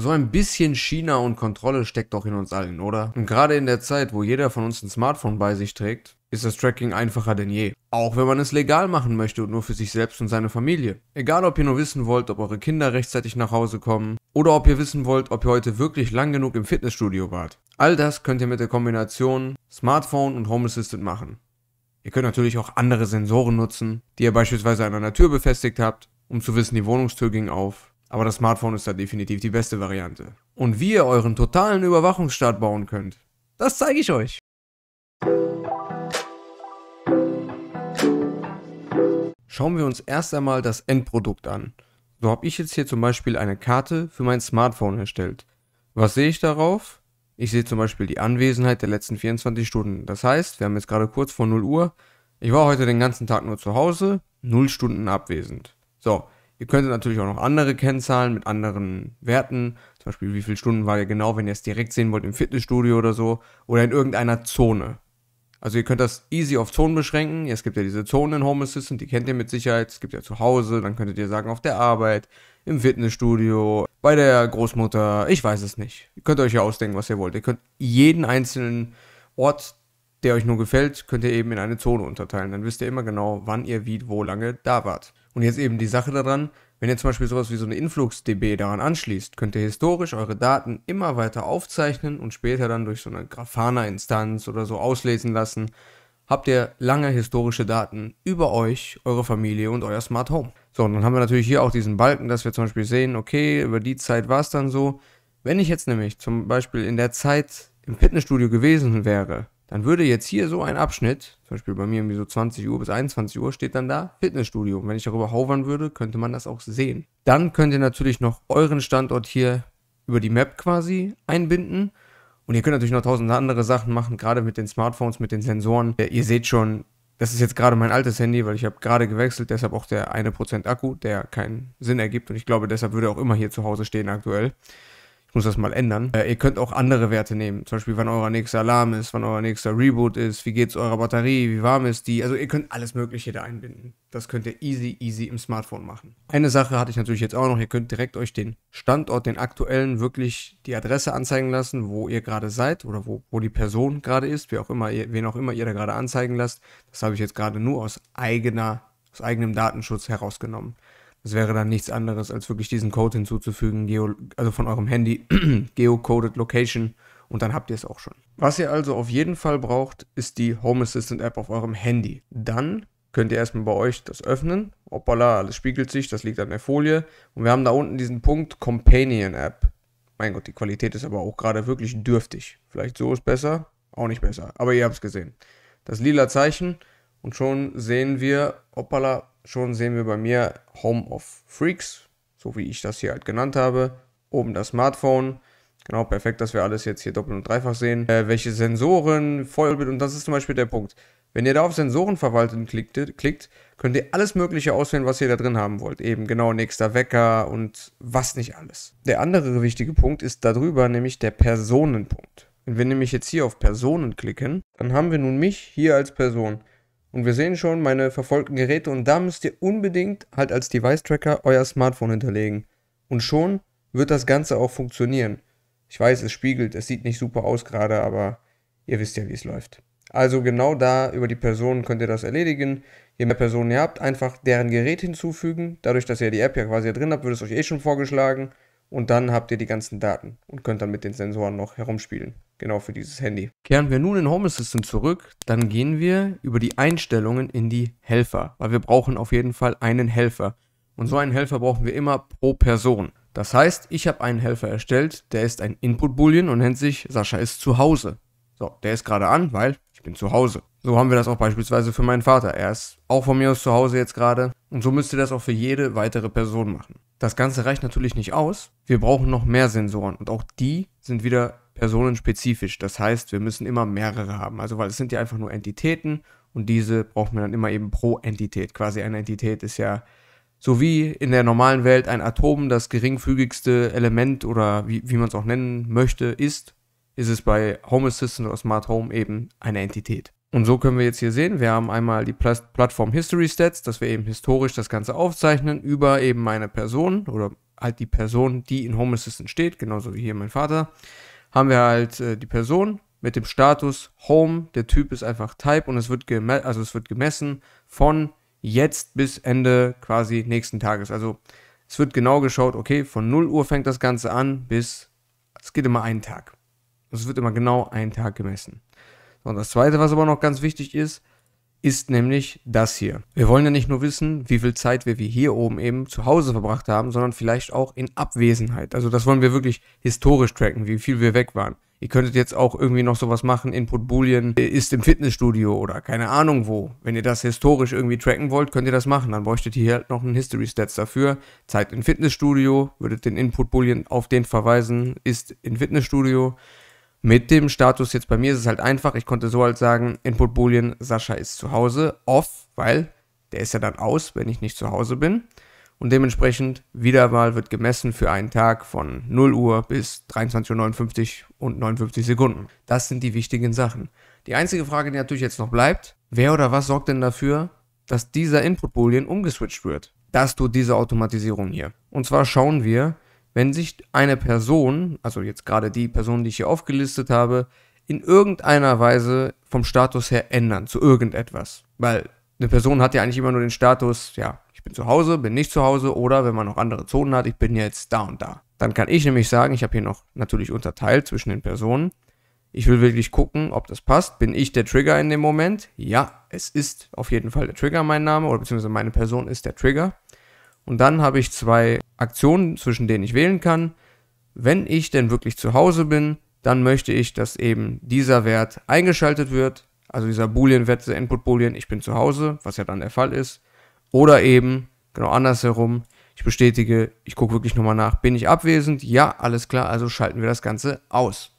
So ein bisschen China und Kontrolle steckt doch in uns allen, oder? Und gerade in der Zeit, wo jeder von uns ein Smartphone bei sich trägt, ist das Tracking einfacher denn je. Auch wenn man es legal machen möchte und nur für sich selbst und seine Familie. Egal, ob ihr nur wissen wollt, ob eure Kinder rechtzeitig nach Hause kommen oder ob ihr wissen wollt, ob ihr heute wirklich lang genug im Fitnessstudio wart. All das könnt ihr mit der Kombination Smartphone und Home Assistant machen. Ihr könnt natürlich auch andere Sensoren nutzen, die ihr beispielsweise an einer Tür befestigt habt, um zu wissen, die Wohnungstür ging auf aber das Smartphone ist da definitiv die beste Variante. Und wie ihr euren totalen Überwachungsstaat bauen könnt, das zeige ich euch. Schauen wir uns erst einmal das Endprodukt an. So habe ich jetzt hier zum Beispiel eine Karte für mein Smartphone erstellt. Was sehe ich darauf? Ich sehe zum Beispiel die Anwesenheit der letzten 24 Stunden. Das heißt, wir haben jetzt gerade kurz vor 0 Uhr. Ich war heute den ganzen Tag nur zu Hause, 0 Stunden abwesend. So, Ihr könntet natürlich auch noch andere Kennzahlen mit anderen Werten, zum Beispiel wie viele Stunden war ihr genau, wenn ihr es direkt sehen wollt im Fitnessstudio oder so oder in irgendeiner Zone. Also ihr könnt das easy auf Zonen beschränken. Es gibt ja diese Zonen in Home Assistant, die kennt ihr mit Sicherheit. Es gibt ja zu Hause, dann könntet ihr sagen auf der Arbeit, im Fitnessstudio, bei der Großmutter, ich weiß es nicht. Ihr könnt euch ja ausdenken, was ihr wollt. Ihr könnt jeden einzelnen Ort, der euch nur gefällt, könnt ihr eben in eine Zone unterteilen. Dann wisst ihr immer genau, wann ihr wie, wo lange da wart. Und jetzt eben die Sache daran, wenn ihr zum Beispiel sowas wie so eine Influx-DB daran anschließt, könnt ihr historisch eure Daten immer weiter aufzeichnen und später dann durch so eine Grafana-Instanz oder so auslesen lassen. Habt ihr lange historische Daten über euch, eure Familie und euer Smart Home. So, und dann haben wir natürlich hier auch diesen Balken, dass wir zum Beispiel sehen, okay, über die Zeit war es dann so. Wenn ich jetzt nämlich zum Beispiel in der Zeit im Fitnessstudio gewesen wäre dann würde jetzt hier so ein Abschnitt, zum Beispiel bei mir irgendwie so 20 Uhr bis 21 Uhr steht dann da Fitnessstudio. Und wenn ich darüber hovern würde, könnte man das auch sehen. Dann könnt ihr natürlich noch euren Standort hier über die Map quasi einbinden. Und ihr könnt natürlich noch tausende andere Sachen machen, gerade mit den Smartphones, mit den Sensoren. Ihr seht schon, das ist jetzt gerade mein altes Handy, weil ich habe gerade gewechselt, deshalb auch der 1% Akku, der keinen Sinn ergibt. Und ich glaube, deshalb würde er auch immer hier zu Hause stehen aktuell. Ich muss das mal ändern. Äh, ihr könnt auch andere Werte nehmen. Zum Beispiel, wann euer nächster Alarm ist, wann euer nächster Reboot ist, wie geht es eurer Batterie, wie warm ist die. Also ihr könnt alles Mögliche da einbinden. Das könnt ihr easy, easy im Smartphone machen. Eine Sache hatte ich natürlich jetzt auch noch. Ihr könnt direkt euch den Standort, den aktuellen, wirklich die Adresse anzeigen lassen, wo ihr gerade seid oder wo, wo die Person gerade ist, wie auch immer, ihr, wen auch immer ihr da gerade anzeigen lasst. Das habe ich jetzt gerade nur aus eigener, aus eigenem Datenschutz herausgenommen. Es wäre dann nichts anderes, als wirklich diesen Code hinzuzufügen, Geo, also von eurem Handy, geocoded Location und dann habt ihr es auch schon. Was ihr also auf jeden Fall braucht, ist die Home Assistant App auf eurem Handy. Dann könnt ihr erstmal bei euch das öffnen. Hoppala, alles spiegelt sich, das liegt an der Folie. Und wir haben da unten diesen Punkt Companion App. Mein Gott, die Qualität ist aber auch gerade wirklich dürftig. Vielleicht so ist besser, auch nicht besser, aber ihr habt es gesehen. Das lila Zeichen und schon sehen wir, hoppala, schon sehen wir bei mir Home of Freaks, so wie ich das hier halt genannt habe. Oben das Smartphone. Genau, perfekt, dass wir alles jetzt hier doppelt und dreifach sehen. Äh, welche Sensoren, Vollbild und das ist zum Beispiel der Punkt. Wenn ihr da auf Sensoren verwalten klickt, klickt, könnt ihr alles Mögliche auswählen, was ihr da drin haben wollt. Eben genau nächster Wecker und was nicht alles. Der andere wichtige Punkt ist darüber, nämlich der Personenpunkt. Wenn wir nämlich jetzt hier auf Personen klicken, dann haben wir nun mich hier als Person. Und wir sehen schon meine verfolgten Geräte und da müsst ihr unbedingt halt als Device-Tracker euer Smartphone hinterlegen. Und schon wird das Ganze auch funktionieren. Ich weiß, es spiegelt, es sieht nicht super aus gerade, aber ihr wisst ja, wie es läuft. Also genau da über die Personen könnt ihr das erledigen. Je mehr Personen ihr habt, einfach deren Gerät hinzufügen. Dadurch, dass ihr die App ja quasi drin habt, wird es euch eh schon vorgeschlagen und dann habt ihr die ganzen Daten und könnt dann mit den Sensoren noch herumspielen. Genau für dieses Handy. Kehren wir nun in Home Assistant zurück, dann gehen wir über die Einstellungen in die Helfer, weil wir brauchen auf jeden Fall einen Helfer. Und so einen Helfer brauchen wir immer pro Person. Das heißt, ich habe einen Helfer erstellt, der ist ein Input Boolean und nennt sich Sascha ist zu Hause. So, der ist gerade an, weil ich bin zu Hause. So haben wir das auch beispielsweise für meinen Vater. Er ist auch von mir aus zu Hause jetzt gerade. Und so müsst ihr das auch für jede weitere Person machen. Das Ganze reicht natürlich nicht aus. Wir brauchen noch mehr Sensoren und auch die sind wieder personenspezifisch. Das heißt, wir müssen immer mehrere haben. Also, weil es sind ja einfach nur Entitäten und diese braucht man dann immer eben pro Entität. Quasi eine Entität ist ja so wie in der normalen Welt ein Atom das geringfügigste Element oder wie, wie man es auch nennen möchte ist, ist es bei Home Assistant oder Smart Home eben eine Entität. Und so können wir jetzt hier sehen, wir haben einmal die Plattform History Stats, dass wir eben historisch das Ganze aufzeichnen über eben meine Person oder halt die Person, die in Home Assistant steht, genauso wie hier mein Vater. Haben wir halt äh, die Person mit dem Status Home, der Typ ist einfach Type und es wird, also es wird gemessen von jetzt bis Ende quasi nächsten Tages. Also es wird genau geschaut, okay, von 0 Uhr fängt das Ganze an bis, es geht immer einen Tag. Es wird immer genau einen Tag gemessen. Und das Zweite, was aber noch ganz wichtig ist, ist nämlich das hier. Wir wollen ja nicht nur wissen, wie viel Zeit wir hier oben eben zu Hause verbracht haben, sondern vielleicht auch in Abwesenheit. Also das wollen wir wirklich historisch tracken, wie viel wir weg waren. Ihr könntet jetzt auch irgendwie noch sowas machen, Input Boolean äh, ist im Fitnessstudio oder keine Ahnung wo. Wenn ihr das historisch irgendwie tracken wollt, könnt ihr das machen. Dann bräuchtet ihr hier halt noch einen History Stats dafür. Zeit im Fitnessstudio, würdet den Input Boolean auf den verweisen, ist im Fitnessstudio. Mit dem Status jetzt bei mir ist es halt einfach. Ich konnte so halt sagen, Input Boolean, Sascha ist zu Hause, off, weil der ist ja dann aus, wenn ich nicht zu Hause bin. Und dementsprechend wieder mal wird gemessen für einen Tag von 0 Uhr bis 23.59 Uhr und 59 Sekunden. Das sind die wichtigen Sachen. Die einzige Frage, die natürlich jetzt noch bleibt, wer oder was sorgt denn dafür, dass dieser Input-Boolean umgeswitcht wird? Das tut diese Automatisierung hier. Und zwar schauen wir, wenn sich eine Person, also jetzt gerade die Person, die ich hier aufgelistet habe, in irgendeiner Weise vom Status her ändern zu irgendetwas. Weil eine Person hat ja eigentlich immer nur den Status, ja, ich bin zu Hause, bin nicht zu Hause oder wenn man noch andere Zonen hat, ich bin jetzt da und da. Dann kann ich nämlich sagen, ich habe hier noch natürlich unterteilt zwischen den Personen. Ich will wirklich gucken, ob das passt. Bin ich der Trigger in dem Moment? Ja, es ist auf jeden Fall der Trigger mein Name oder beziehungsweise meine Person ist der Trigger. Und dann habe ich zwei Aktionen, zwischen denen ich wählen kann. Wenn ich denn wirklich zu Hause bin, dann möchte ich, dass eben dieser Wert eingeschaltet wird, also dieser Boolean-Wert, dieser Input-Boolean, ich bin zu Hause, was ja dann der Fall ist. Oder eben, genau andersherum, ich bestätige, ich gucke wirklich nochmal nach, bin ich abwesend? Ja, alles klar, also schalten wir das Ganze aus.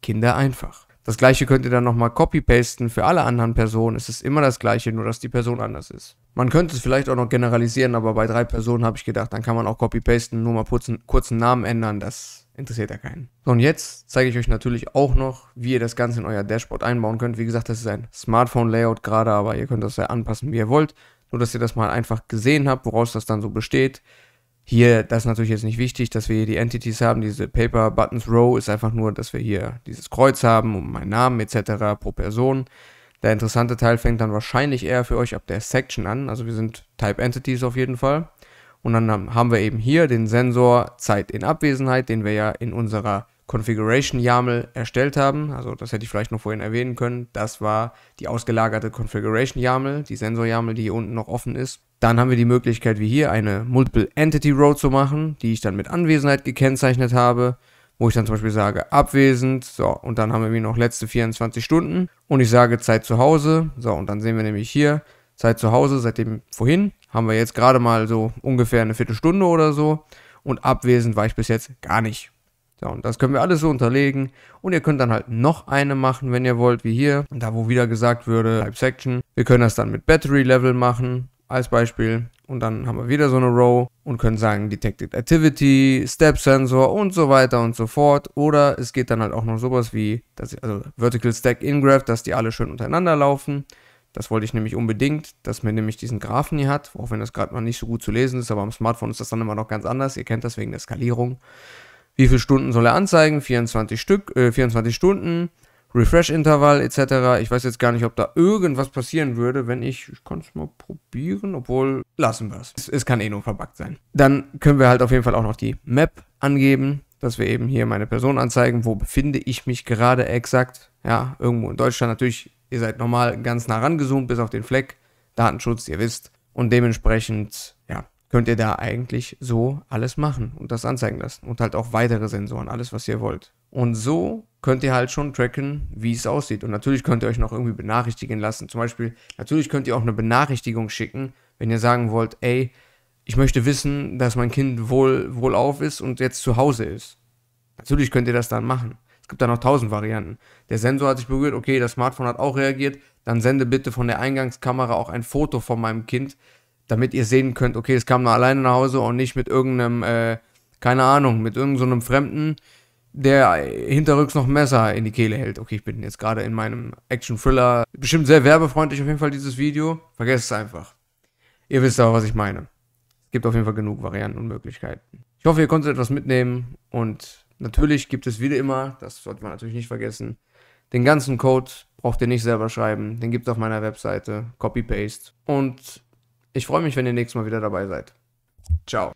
Kinder einfach. Das gleiche könnt ihr dann nochmal copy-pasten für alle anderen Personen. Es ist immer das gleiche, nur dass die Person anders ist. Man könnte es vielleicht auch noch generalisieren, aber bei drei Personen habe ich gedacht, dann kann man auch copy-pasten, nur mal kurzen, kurzen Namen ändern, das interessiert ja keinen. So, und jetzt zeige ich euch natürlich auch noch, wie ihr das Ganze in euer Dashboard einbauen könnt. Wie gesagt, das ist ein Smartphone-Layout gerade, aber ihr könnt das ja anpassen, wie ihr wollt. Nur, dass ihr das mal einfach gesehen habt, woraus das dann so besteht. Hier, das ist natürlich jetzt nicht wichtig, dass wir hier die Entities haben. Diese Paper Buttons Row ist einfach nur, dass wir hier dieses Kreuz haben um meinen Namen etc. pro Person. Der interessante Teil fängt dann wahrscheinlich eher für euch ab der Section an. Also wir sind Type Entities auf jeden Fall. Und dann haben wir eben hier den Sensor Zeit in Abwesenheit, den wir ja in unserer Configuration YAML erstellt haben. Also das hätte ich vielleicht noch vorhin erwähnen können. Das war die ausgelagerte Configuration YAML, die Sensor YAML, die hier unten noch offen ist. Dann haben wir die Möglichkeit, wie hier eine Multiple Entity Row zu machen, die ich dann mit Anwesenheit gekennzeichnet habe wo ich dann zum Beispiel sage, abwesend, so, und dann haben wir noch letzte 24 Stunden und ich sage Zeit zu Hause, so, und dann sehen wir nämlich hier, Zeit zu Hause, seitdem vorhin, haben wir jetzt gerade mal so ungefähr eine Viertelstunde oder so und abwesend war ich bis jetzt gar nicht. So, und das können wir alles so unterlegen. Und ihr könnt dann halt noch eine machen, wenn ihr wollt, wie hier, da wo wieder gesagt würde, Type Section. Wir können das dann mit Battery Level machen, als Beispiel. Und dann haben wir wieder so eine Row und können sagen Detected Activity, Step Sensor und so weiter und so fort. Oder es geht dann halt auch noch sowas wie dass, also Vertical Stack Ingraph, dass die alle schön untereinander laufen. Das wollte ich nämlich unbedingt, dass man nämlich diesen Graphen hier hat, auch wenn das gerade mal nicht so gut zu lesen ist, aber am Smartphone ist das dann immer noch ganz anders. Ihr kennt das wegen der Skalierung. Wie viele Stunden soll er anzeigen? 24 Stück, äh, 24 Stunden. Refresh-Intervall etc. Ich weiß jetzt gar nicht, ob da irgendwas passieren würde, wenn ich, ich kann es mal probieren, obwohl lassen wir es. Es kann eh nur verbuggt sein. Dann können wir halt auf jeden Fall auch noch die Map angeben, dass wir eben hier meine Person anzeigen, wo befinde ich mich gerade exakt. Ja, irgendwo in Deutschland natürlich, ihr seid normal ganz nah rangezoomt bis auf den Fleck. Datenschutz, ihr wisst. Und dementsprechend, ja, könnt ihr da eigentlich so alles machen und das anzeigen lassen. Und halt auch weitere Sensoren, alles, was ihr wollt. Und so könnt ihr halt schon tracken, wie es aussieht. Und natürlich könnt ihr euch noch irgendwie benachrichtigen lassen. Zum Beispiel, natürlich könnt ihr auch eine Benachrichtigung schicken, wenn ihr sagen wollt, ey, ich möchte wissen, dass mein Kind wohl, auf ist und jetzt zu Hause ist. Natürlich könnt ihr das dann machen. Es gibt da noch tausend Varianten. Der Sensor hat sich berührt, okay, das Smartphone hat auch reagiert. Dann sende bitte von der Eingangskamera auch ein Foto von meinem Kind, damit ihr sehen könnt, okay, es kam nur alleine nach Hause und nicht mit irgendeinem, äh, keine Ahnung, mit irgendeinem so Fremden, der hinterrücks noch ein Messer in die Kehle hält. Okay, ich bin jetzt gerade in meinem Action-Thriller. Bestimmt sehr werbefreundlich auf jeden Fall dieses Video. Vergesst es einfach. Ihr wisst aber, was ich meine. Es gibt auf jeden Fall genug Varianten und Möglichkeiten. Ich hoffe, ihr konntet etwas mitnehmen und natürlich gibt es wieder immer, das sollte man natürlich nicht vergessen, den ganzen Code braucht ihr nicht selber schreiben, den gibt es auf meiner Webseite, Copy-Paste und ich freue mich, wenn ihr nächstes Mal wieder dabei seid. Ciao.